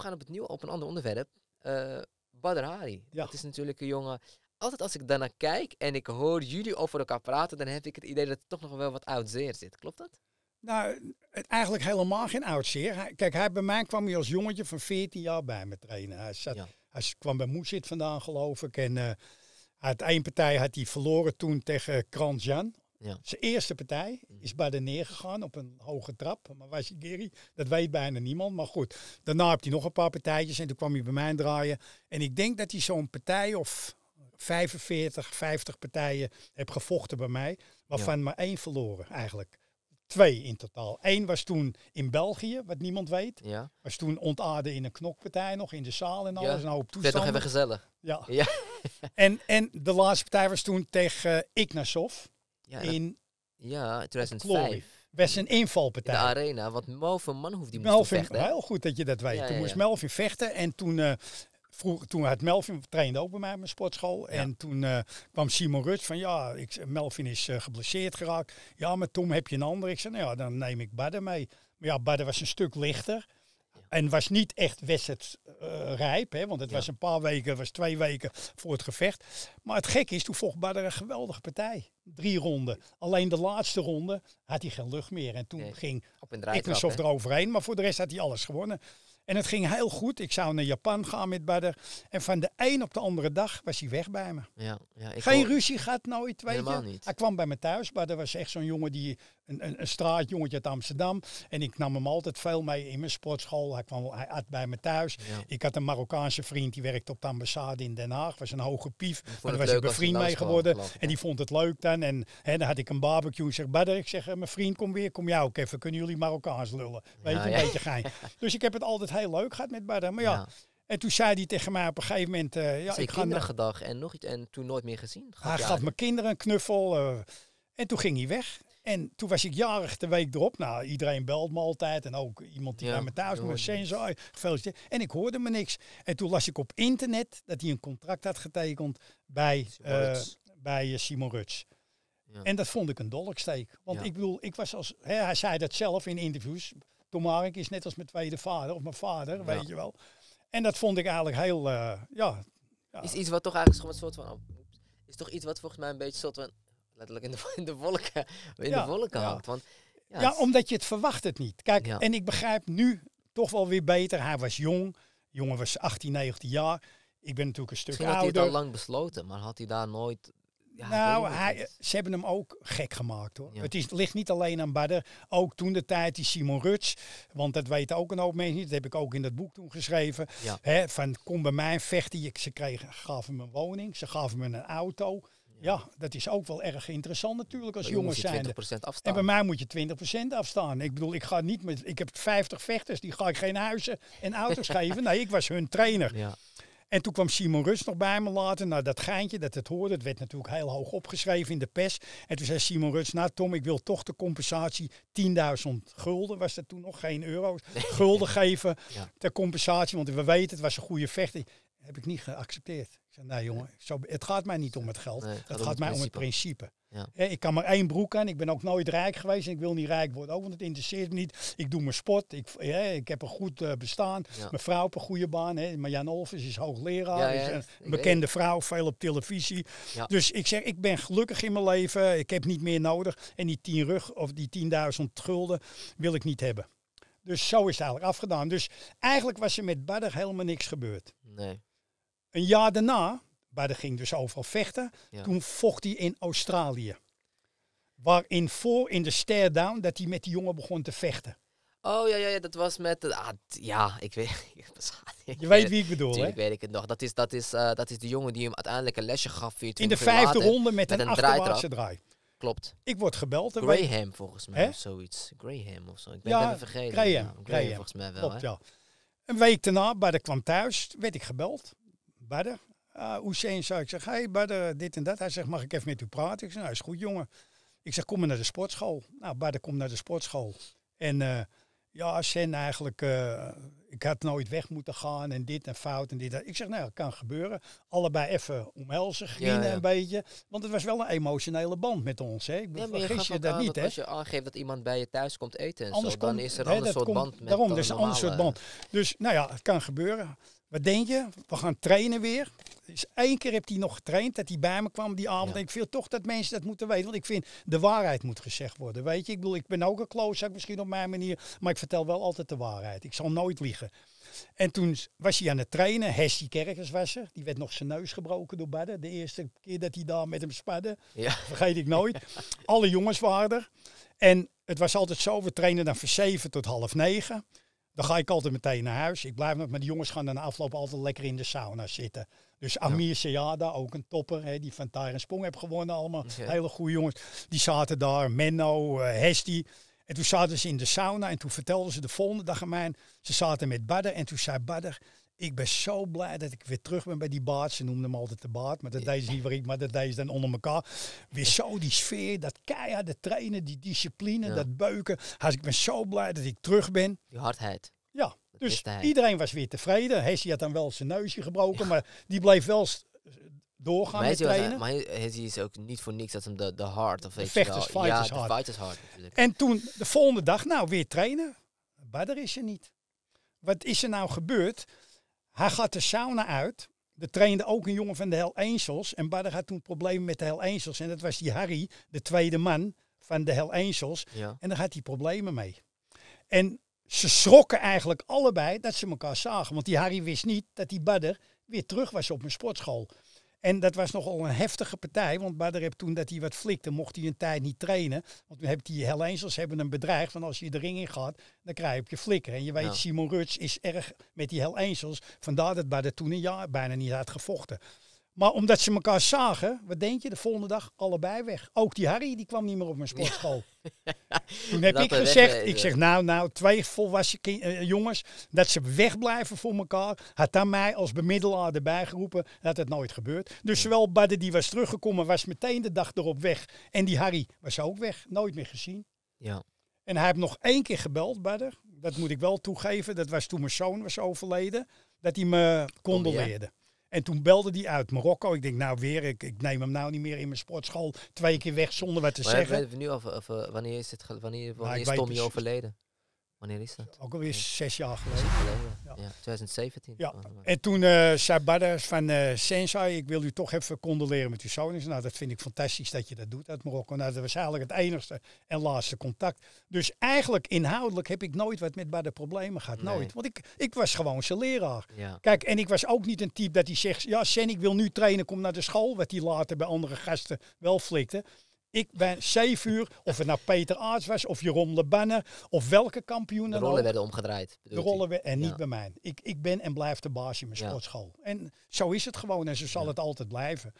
gaan op het nieuw op een ander onderwerp. Uh, Badr Hari. Dat is natuurlijk een jongen. Altijd als ik daarnaar kijk en ik hoor jullie over elkaar praten, dan heb ik het idee dat het toch nog wel wat oud zeer zit. Klopt dat? Nou, eigenlijk helemaal geen oud zeer. Kijk, hij, bij mij kwam hij als jongetje van 14 jaar bij me trainen. Hij, zat, hij kwam bij Moesit vandaan, geloof ik. En uh, uit één partij had hij verloren toen tegen Kranjan ja. Zijn eerste partij mhm. is bij de neergegaan op een hoge trap. Maar Giri? dat weet bijna niemand. Maar goed, daarna heb hij nog een paar partijtjes en toen kwam hij bij mij draaien. En ik denk dat hij zo'n partij of 45, 50 partijen heeft gevochten bij mij. Waarvan maar één verloren eigenlijk. Twee in totaal. Eén was toen in België, wat niemand weet. Was toen ontaarde in een knokpartij nog, in de zaal en alles. Ja. Nou, op Dat Werd nog even gezellig. Ja. en, en de laatste partij was toen tegen uh, Ignasov. Ja, in... Dat, ja, 2005. Best een invalpartij. de arena, want Melvin Manhoef die moest te vechten. Heel goed dat je dat weet. toen moest Melvin vechten en toen... Eh, vroeg, toen had Melvin trainde ook bij mij op mijn sportschool. En toen eh, kwam Simon Rut van ja, ik, Melvin is eh, geblesseerd geraakt. Ja, maar Tom heb je een ander. Ik zei, nou ja, dan neem ik Badden mee. Maar ja, Badden was een stuk lichter. En was niet echt wedstrijd eh, rijp, hè, want het was een paar weken, was twee weken voor het gevecht. Maar het gek is, toen vocht Badder een geweldige partij. Drie ronden. Alleen de laatste ronde had hij geen lucht meer. En toen nee. ging er eroverheen, maar voor de rest had hij alles gewonnen. En het ging heel goed. Ik zou naar Japan gaan met Badder. En van de een op de andere dag was hij weg bij me. Ja, ja, ik Geen ruzie gaat nooit, weet Helemaal Niet. Hij kwam bij me thuis. Badder was echt zo'n jongen die een, een, straatjongetje uit Amsterdam. En ik nam hem altijd veel mee in mijn sportschool. Hij kwam bij me thuis. Ik had een Marokkaanse vriend die werkte op de ambassade in Den Haag. Was een hoge pief. Maar daar was ik bevriend mee geworden. en die vond het leuk dan. En dan had ik een barbecue. Zeg, Badder, ik zeg, eh, mijn vriend, kom weer. Kom jou ook even. Kunnen jullie Marokkaans lullen? Weet je, een beetje gein. Dus ik heb het altijd heel leuk gehad met Badden. Maar ja. En toen zei hij tegen mij op een gegeven moment... Uh, ja, ga ik kindergedag en nog iets. En toen nooit meer gezien. Hij gaf mijn kinderen een knuffel. Eh, en toen ging hij weg. En toen was ik jarig de week erop. Nou, iedereen belt me altijd. En ook iemand die naar bij me thuis moest zijn. gefeliciteerd. En ik hoorde me niks. En toen las ik op internet dat hij een contract had getekend bij Simon eh, Ruts. bij eh, Simon Ruts. Ja. En dat vond ik een dolksteek. Want ik bedoel, ik was als... Hè, hij zei dat zelf in interviews. Tom Haring is net als mijn tweede vader. Of mijn vader, weet je wel. En dat vond ik eigenlijk heel... Eh, ja, Is iets wat toch eigenlijk gewoon een soort van... Oh, is toch iets wat volgens mij een beetje soort van letterlijk in de, in de wolken, in ja, de wolken Want, ja, omdat je het verwacht het niet. Kijk, en ik begrijp nu toch wel weer beter. Hij was jong. jongen was 18, 19 jaar. Ik ben natuurlijk een stuk Misschien ouder. had hij het al lang besloten, maar had hij daar nooit... Ja, nou, hij, ze hebben hem ook gek gemaakt hoor. Het is, ligt niet alleen aan Badder. Ook toen de tijd die Simon Ruts. Want dat weten ook een hoop mensen niet. Dat heb ik ook in dat boek toen geschreven. van kom bij mij vechten. Ze kregen, gaven hem een woning. Ze gaven hem een auto. Ja, dat is ook wel erg interessant natuurlijk als jongens zijn. En bij mij moet je 20% afstaan. Ik bedoel, ik ga niet met. Ik heb 50 vechters, die ga ik geen huizen en auto's geven. Nee, ik was hun trainer. Ja. En toen kwam Simon Rust nog bij me later. Nou, dat geintje dat het hoorde, Het werd natuurlijk heel hoog opgeschreven in de pers. En toen zei Simon Rust, nou Tom, ik wil toch de compensatie 10.000 gulden, was dat toen nog geen euro's, gulden geven ter compensatie. Want we weten, het was een goede vechter heb ik niet geaccepteerd. Ik zei, nou, jongen, het gaat mij niet om het geld. het gaat, mij om het principe. Ik kan maar één broek aan. Ik ben ook nooit rijk geweest. En ik wil niet rijk worden ook, want het interesseert me niet. Ik doe mijn sport. Ik, ik heb een goed eh, bestaan. Mijn vrouw op een goede baan. Hè. Marjan Olvers is hoogleraar. een bekende vrouw, veel op televisie. Dus ik zeg, ik ben gelukkig in mijn leven. Ik heb niet meer nodig. En die tien rug of die 10.000 gulden wil ik niet hebben. Dus zo is het eigenlijk afgedaan. Dus eigenlijk was er met Badder helemaal niks gebeurd. Nee. Een jaar daarna, maar dat ging dus overal vechten, toen vocht hij in Australië. Waarin voor in de stare down dat hij met die jongen begon te vechten. Oh ja, ja, ja dat was met. Ah, ja, ik weet. je weet wie ik bedoel, hè? Ik weet ik het nog. Dat is, dat, is, eh, dat is de jongen die hem uiteindelijk een lesje gaf. In de vijfde ronde met, met een, een draai. Klopt. Ik word gebeld. En Graham volgens mij of zoiets. Graham of zo. Ik ben ja, vergeten. Graham. Ja, Graham, volgens mij wel. Klopt, ja. Een week daarna, bij de kwam thuis, werd ik gebeld. Badder, uh, ah, zijn zou ik zeggen? hey Badder, dit en dat. Hij zegt, mag ik even met u praten? Ik zeg, nou is goed jongen. Ik zeg, kom maar naar de sportschool. Nou, Badder komt naar de sportschool. En uh, ja, Sen eigenlijk, eh, ik had nooit weg moeten gaan en dit en fout en dit. Ik zeg, nou, dat kan gebeuren. Allebei even omhelzen, grienen een beetje. Want het was wel een emotionele band met ons. Hè. Ik je, dat niet, hè? Als je aangeeft dat iemand bij je thuis komt eten en zo, dan komt, is er een ander soort band. Met daarom, er is een ander soort band. Dus, nou ja, het kan gebeuren. Wat denk je? We gaan trainen weer. Dus één keer heb hij nog getraind, dat hij bij me kwam die avond. Ja. Ik vind toch dat mensen dat moeten weten, want ik vind de waarheid moet gezegd worden. Weet je, ik bedoel, ik ben ook een klooszak misschien op mijn manier, maar ik vertel wel altijd de waarheid. Ik zal nooit liegen. En toen was hij aan het trainen, Hessie Kerkers was er. Die werd nog zijn neus gebroken door Badden. De eerste keer dat hij daar met hem spadde, ja. vergeet ik nooit. Alle jongens waren er. En het was altijd zo, we trainen dan van zeven tot half negen. Dan ga ik altijd meteen naar huis. Ik blijf met, met de jongens gaan de afloop altijd lekker in de sauna zitten. Dus Amir Sejada ook een topper, hè, die van en Sprong heeft gewonnen. Allemaal hele goede jongens. Die zaten daar, Menno, uh, eh, Hesti. En toen zaten ze in de sauna en toen vertelden ze de volgende dag aan mij. Ze zaten met Badder en toen zei Badder, ik ben zo blij dat ik weer terug ben bij die baard. Ze noemden hem altijd de baard, maar dat ja. is niet waar ik, maar dat is dan onder elkaar. Weer zo die sfeer, dat keiharde trainen, die discipline, dat beuken. ik ben zo blij dat ik terug ben. Die hardheid. Ja, dus iedereen was weer tevreden. Hessie had dan wel zijn neusje gebroken, maar die bleef wel doorgaan maar met trainen. maar is ook niet voor niks dat hem de, de hard of de vechters, wel. Fighters ja, hard. de fighters hard. En toen de volgende dag, nou weer trainen. Maar er is ze niet. Wat is er nou gebeurd? Hij gaat de sauna uit. Er trainde ook een jongen van de Hell Angels. En Badder had toen problemen met de Hell Angels. En dat was die Harry, de tweede man van de Hell Angels. En daar had hij problemen mee. En ze schrokken eigenlijk allebei dat ze elkaar zagen. Want die Harry wist niet dat die Badder weer terug was op een sportschool. En dat was nogal een heftige partij, want Badrep toen dat hij wat flikte, mocht hij een tijd niet trainen. Want toen hebben die Helenzels hebben een bedreigd van als je de ring in gaat, dan krijg je flikker. En je weet, Simon Ruts is erg met die Helenzels vandaar dat Badrep toen een jaar bijna niet had gevochten. Maar omdat ze elkaar zagen, wat denk je, de volgende dag allebei weg. Ook die Harry, die kwam niet meer op mijn sportschool. Toen heb ik gezegd, ik zeg nou, nou, twee volwassen eh, jongens, dat ze wegblijven voor elkaar. Had dan mij als bemiddelaar erbij geroepen, dat het nooit gebeurd. Dus zowel Badde die was teruggekomen, was meteen de dag erop weg. En die Harry was ook weg, nooit meer gezien. Ja. En hij heeft nog één keer gebeld, Badde. Dat moet ik wel toegeven, dat was toen mijn zoon was overleden, dat hij me condoleerde. Oh, en toen belde die uit Marokko. Ik denk, nou weer, ik, ik neem hem nou niet meer in mijn sportschool. Twee keer weg zonder wat te zeggen. We nu wanneer is, het, wanneer, nou, wanneer is Tommy dus- overleden? Wanneer is dat? Ook alweer zes jaar geleden. Ja. 2017. Ja. Oh, en toen uh, zei Badders van uh, Sensei, ik wil u toch even condoleren met uw zoon. nou, dat vind ik fantastisch dat je dat doet uit Marokko. Nou, dat was eigenlijk het enigste en laatste contact. Dus eigenlijk inhoudelijk heb ik nooit wat met Badder problemen gehad. Nooit. Want ik, ik was gewoon zijn leraar. Kijk, en ik was ook niet een type dat hij zegt, ja Sen, ik wil nu trainen, kom naar de school. Wat hij later bij andere gasten wel flikte. Ik ben uur of het nou Peter Aarts was, of Jeroen de Banner, of welke kampioen De rollen werden omgedraaid. De rollen en niet bij mij. Ik, ik ben en blijf de baas in mijn sportschool. En zo is het gewoon en zo zal het altijd blijven.